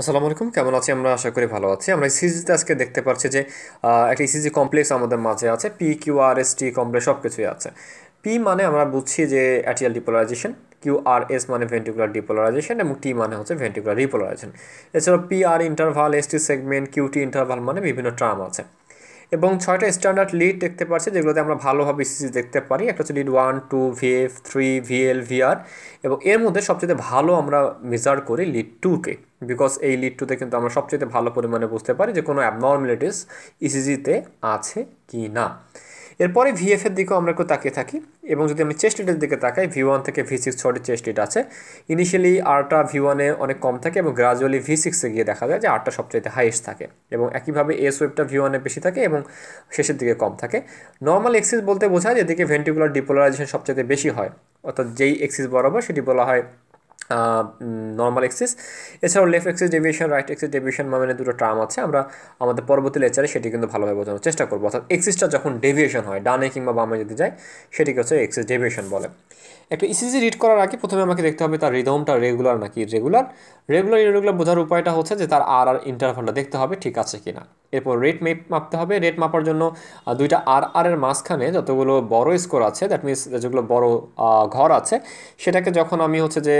আসসালামু আলাইকুম কেমন আছি আমরা আশা করি ভালো আছি আমরা ইসিজিতে আজকে দেখতে পাচ্ছি যে একটা ইসিজি কমপ্লেক্স আমাদের মাঝে আছে P Q R S T complex সব কিছুই আছে পি মানে আমরা বুঝছি যে atrial depolarisation Q R S মানে ভেন্টিকুলার ডিপোলারাইজেশন এবং টি মানে হচ্ছে ভেন্টিকুলার ডিপোলারাইজেশন এছাড়াও P R interval S T segment Q T interval মানে বিভিন্ন টার্ম আছে এবং ছয়টা স্ট্যান্ডার্ড লিড দেখতে পাচ্ছি যেগুলোতে আমরা ভালোভাবে ইসিজি দেখতে পারি একটা হচ্ছে lead one two VF three VL VR এবং এর মধ্যে সবচেয়ে ভালো আমরা মেজার করি লিড টুকে বিকজ এই লিড টুতে কিন্তু আমরা সবচেয়ে ভালো পরিমাণে বুঝতে পারি যে কোনো অ্যাবনর্মালিটিস ইসিজিতে e আছে কি না এরপরে ভিএফের দিকেও আমরা একটু তাকিয়ে থাকি এবং যদি আমি চেস্ট রেটের দিকে তাকাই ভি ওয়ান থেকে ভি সিক্স ছটি চেস্ট রেট আছে ইনিশিয়ালি আরটা ভি ওয়ানে অনেক কম থাকে এবং গ্রাজুয়ালি ভি সিক্সে গিয়ে দেখা যায় যে আরটা সবচেয়ে হাইয়েস্ট থাকে এবং একইভাবে এস ওয়েবটা ভি ওয়ানে বেশি থাকে এবং শেষের দিকে কম থাকে নর্মাল এক্সিস বলতে বোঝায় যে এদিকে ভেন্টিকুলার ডিপোলারাইজেশন সবচেয়ে বেশি হয় অর্থাৎ যেই এক্সিস বরাবর সেটি বলা হয় নর্মাল এক্সিস এছাড়াও left axis deviation right axis deviation মানে দুটো টার্ম আছে আমরা আমাদের পরবর্তী লেকচারে সেটি কিন্তু ভালোভাবে বোঝানোর চেষ্টা করবো অর্থাৎ এক্সিসটা যখন ডেভিয়েশন হয় ডানে কিংবা বামে যদি যায় সেটিকে হচ্ছে এক্সিস ডেভিয়েশন বলে একটা ইসিজি e রিড করার আগে প্রথমে আমাকে দেখতে হবে তার রিদমটা রেগুলার নাকি রেগুলার রেগুলার ইরেগুলার বোঝার উপায়টা হচ্ছে যে তার আর আর ইন্টারভালটা দেখতে হবে ঠিক আছে কিনা এরপর রেট মেপ মাপতে হবে রেট মাপার জন্য দুইটা আর আর এর মাঝখানে যতগুলো বড় স্কোর আছে দ্যাট মিনস যেগুলো বড় ঘর আছে সেটাকে যখন আমি হচ্ছে যে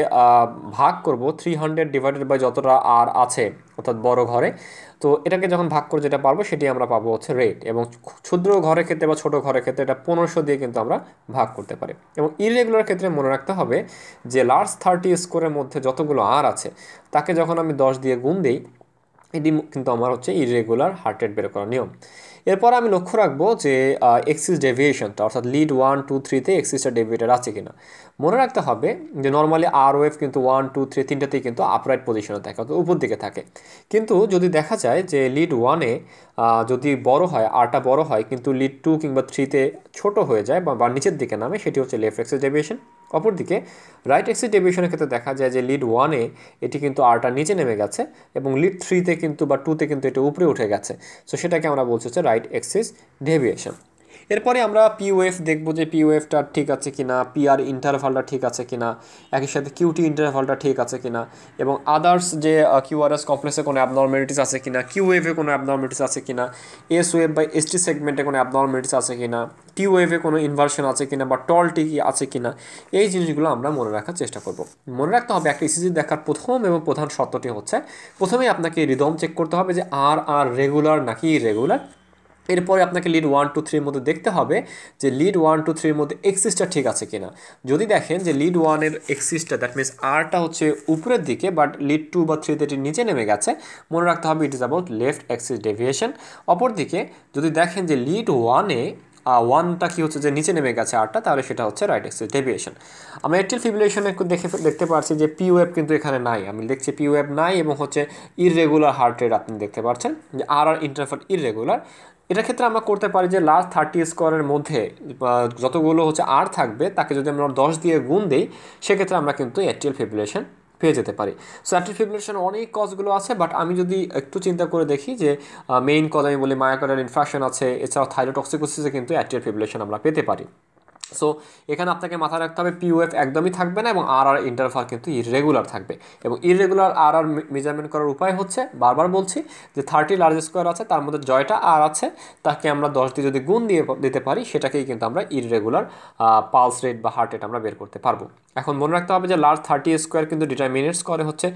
ভাগ করব থ্রি হান্ড্রেড ডিভাইডেড বাই যতটা আর আছে অর্থাৎ বড় ঘরে তো এটাকে যখন ভাগ করে যেটা পারবো সেটি আমরা পাবো হচ্ছে রেট এবং ক্ষুদ্র ঘরের ক্ষেত্রে বা ছোট ঘরের ক্ষেত্রে এটা পনেরোশো দিয়ে কিন্তু আমরা ভাগ করতে পারি এবং ইরেগুলার ক্ষেত্রে মনে রাখতে হবে যে লার্জ থার্টি স্কোরের মধ্যে যতগুলো আর আছে তাকে যখন আমি দশ দিয়ে গুণ দিই এটি কিন্তু আমার হচ্ছে ইরেগুলার হার্ট রেট বের করার নিয়ম এরপর আমি লক্ষ্য রাখবো যে এক্সিস ডেভিয়েশনটা অর্থাৎ লিড ওয়ান টু থ্রিতে এক্সিসটা ডেভিয়েটার আছে কিনা মনে রাখতে হবে যে নর্মালি আর ওয়েভ কিন্তু ওয়ান টু থ্রি তিনটাতেই কিন্তু আপরাইট পজিশনে থাকে অর্থাৎ উপর দিকে থাকে কিন্তু যদি দেখা যায় যে লিড ওয়ানে যদি বড় হয় আরটা বড় হয় কিন্তু লিড টু কিংবা থ্রিতে ছোট হয়ে যায় বা নিচের দিকে নামে সেটি হচ্ছে লেফট এক্সিস ডেভিয়েশন অপরদিকে রাইট এক্সিট ডেভিয়েশনের ক্ষেত্রে দেখা যায় যে লিড ওয়ানে এটি কিন্তু আরটা নিচে নেমে গেছে এবং লিড থ্রিতে কিন্তু বা টুতে কিন্তু এটি উপরে উঠে গেছে সো সেটাকে আমরা বলছি হচ্ছে রাইট এক্সিস ডেভিয়েশন এরপরে আমরা পিওএফ দেখব যে পিওএফটা ঠিক আছে কি না পিআর ইন্টারভালটা ঠিক আছে কি না একই সাথে কিউটি ইন্টারভালটা ঠিক আছে কি না এবং আদার্স যে কিউআরএস কমপ্লেক্সে কোনো অ্যাবনর্মালিটিস আছে কি না কিউএফে কোনো অ্যাবনর্মালিটিস আছে কিনা এস ওয়েভ বা এস টি সেগমেন্টে কোনো অ্যাবনর্মালিটিস আছে কিনা না টিওয়েভে কোনো ইনভার্সন আছে কিনা বা টলটি কি আছে কিনা এই জিনিসগুলো আমরা মনে রাখার চেষ্টা করব মনে রাখতে হবে একটা ইসিজি e দেখার প্রথম এবং প্রধান শর্তটি হচ্ছে প্রথমেই আপনাকে রিদম চেক করতে হবে যে আর আর রেগুলার নাকি ইরেগুলার এরপরে আপনাকে লিড ওয়ান টু থ্রির মধ্যে দেখতে হবে যে লিড ওয়ান টু থ্রির মধ্যে এক্সিসটা ঠিক আছে কিনা যদি দেখেন যে লিড ওয়ানের এক্সিসটা দ্যাট মিনস আরটা হচ্ছে উপরের দিকে বাট লিড টু বা থ্রিতে এটি নিচে নেমে গেছে মনে রাখতে হবে it is about left axis deviation অপরদিকে যদি দেখেন যে লিড ওয়ানে ওয়ানটা কি হচ্ছে যে নিচে নেমে গেছে আরটা তাহলে সেটা হচ্ছে রাইট এক্সিস ডেভিয়েশন আমি এটিল ফিবুলেশনে দেখে দেখতে পাচ্ছি যে পি কিন্তু এখানে নাই আমি দেখছি পি নাই এবং হচ্ছে ইররেগুলার হার্ট রেট আপনি দেখতে পাচ্ছেন যে আর আর ইন্টারফার ইররেগুলার এটার ক্ষেত্রে আমরা করতে পারি যে লাস্ট থার্টি স্কোয়ারের মধ্যে যতগুলো হচ্ছে আর থাকবে তাকে যদি আমরা দশ দিয়ে গুণ দিই সেক্ষেত্রে আমরা কিন্তু এটিএল ফিবুলেশন পেয়ে যেতে পারি সো অ্যাট্রিক ফিবুলেশন অনেক কজগুলো আছে বাট আমি যদি একটু চিন্তা করে দেখি যে মেইন কজ আমি বলি মায়াকার ইনফ্রাকশন আছে এছাড়াও থাইরোটক্সিকোসিসে কিন্তু অ্যাট্রিক ফিবুলেশন আমরা পেতে পারি সো এখানে আপনাকে মাথায় রাখতে হবে পিওএফ একদমই থাকবে না এবং আর আর ইন্টারভাল কিন্তু ইরেগুলার থাকবে এবং ইরেগুলার আর আর মেজারমেন্ট করার উপায় হচ্ছে বারবার বলছি যে থার্টি লার্জ স্কোয়ার আছে তার মধ্যে জয়টা আর আছে তাকে আমরা দশ দিয়ে যদি গুণ দিয়ে দিতে পারি সেটাকেই কিন্তু আমরা ইরেগুলার পালস রেট বা হার্ট রেট আমরা বের করতে পারবো এখন মনে রাখতে হবে যে লার্জ থার্টি স্কোয়ার কিন্তু ডিটারমিনেটস করে হচ্ছে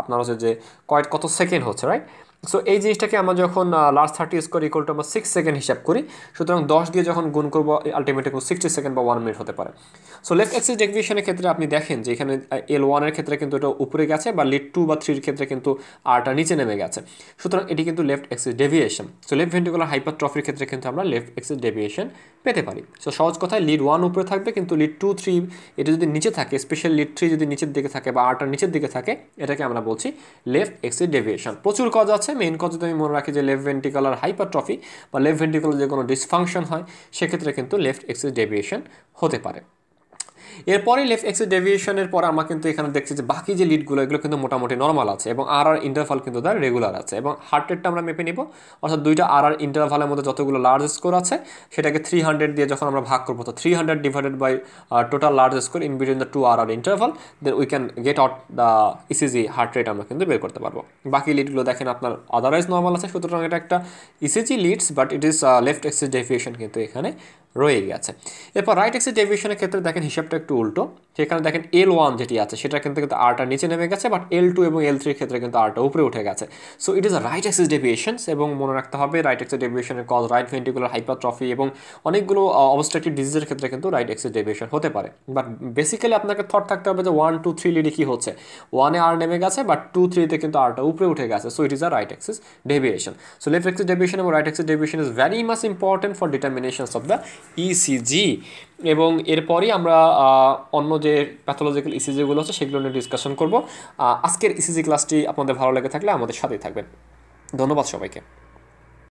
আপনার হচ্ছে যে কয়েক কত সেকেন্ড হচ্ছে রাইট সো এই জিনিসটাকে আমরা যখন large thirty square equal to আমরা সিক্স সেকেন্ড হিসাব করি সুতরাং দশ দিয়ে যখন গুণ করবো আলটিমেটলি কোনো সিক্সটি সেকেন্ড বা ওয়ান মিনিট হতে পারে সো লেফট এক্সিস ডেভিয়েশনের ক্ষেত্রে আপনি দেখেন যে এখানে এল ওয়ানের ক্ষেত্রে কিন্তু এটা উপরে গেছে বা লিড টু বা থ্রির ক্ষেত্রে কিন্তু আরটা নিচে নেমে গেছে সুতরাং এটি কিন্তু left axis deviation so left ventricular ট্রফির ক্ষেত্রে কিন্তু আমরা লেফট এক্সিস ডেভিয়েশন পেতে পারি সো সহজ কথায় লিড ওয়ান উপরে থাকবে কিন্তু লিড টু থ্রি এটা যদি নিচে থাকে স্পেশাল লিড থ্রি যদি নিচের দিকে থাকে বা আরটা নিচের দিকে থাকে এটাকে আমরা বলছি লেফট এক্সিস ডেভিয়েশন প্রচুর কাজ আছে মেন কথা তুমি মনে রাখি যে লেফট ভেন্টিকুলার হাইপারট্রফি বা লেফট ভেন্টিকুলার যে কোনো ডিসফাংশন হয় সেক্ষেত্রে কিন্তু লেফট এক্সিস ডেভিয়েশন হতে পারে এরপরে লেফট এক্সিস ডেভিয়েশনের পর আমরা কিন্তু এখানে দেখছি যে বাকি যে লিডগুলো এগুলো কিন্তু মোটামুটি নর্মাল আছে এবং আর আর ইন্টারভাল কিন্তু তার রেগুলার আছে এবং হার্ট রেটটা আমরা মেপে নিব অর্থাৎ দুইটা আর আর ইন্টারভালের মধ্যে যতগুলো লার্জ স্কোর আছে সেটাকে থ্রি হান্ড্রেড দিয়ে যখন আমরা ভাগ করবো তো three hundred divided by total large score in between the two R R interval then we can get out the ECG heart rate আমরা কিন্তু বের করতে পারবো বাকি লিডগুলো দেখেন আপনার আদারওয়াইজ নর্মাল আছে সুতরাং এটা একটা ECG leads but it is left axis deviation কিন্তু এখানে রয়ে গেছে এরপর রাইট এক্সিস ডেভিয়েশনের ক্ষেত্রে দেখেন হিসাবটা একটু উল্টো সেখানে দেখেন এল ওয়ান যেটি আছে সেটা কিন্তু কিন্তু আরটা নিচে নেমে গেছে বাট এল টু এবং এল থ্রির ক্ষেত্রে কিন্তু আরটা উপরে উঠে গেছে so it is a right axis deviations এবং মনে রাখতে হবে রাইট অ্যাক্সিস ডেভিয়েশনের কজ রাইট ভেন্টিকুলার হাইপারট্রফি এবং অনেকগুলো অবস্ট্রাকটিভ ডিজিজের ক্ষেত্রে কিন্তু রাইট অ্যাক্সিস ডেভিয়েশন হতে পারে বাট বেসিক্যালি আপনাকে থট থাকতে হবে যে ওয়ান টু থ্রি লিডে কী হচ্ছে ওয়ানে আর নেমে গেছে বাট টু থ্রিতে কিন্তু আরটা উপরে উঠে গেছে so it is a right axis deviation so left axis deviation এবং right axis deviation is very much important for determinations of the ECG এবং এরপরই আমরা অন্য যে প্যাথোলজিক্যাল ইসিজিগুলো আছে সেগুলো নিয়ে ডিসকাশন করব আজকের ইসিজি ক্লাসটি আপনাদের ভালো লেগে থাকলে আমাদের সাথেই থাকবেন ধন্যবাদ সবাইকে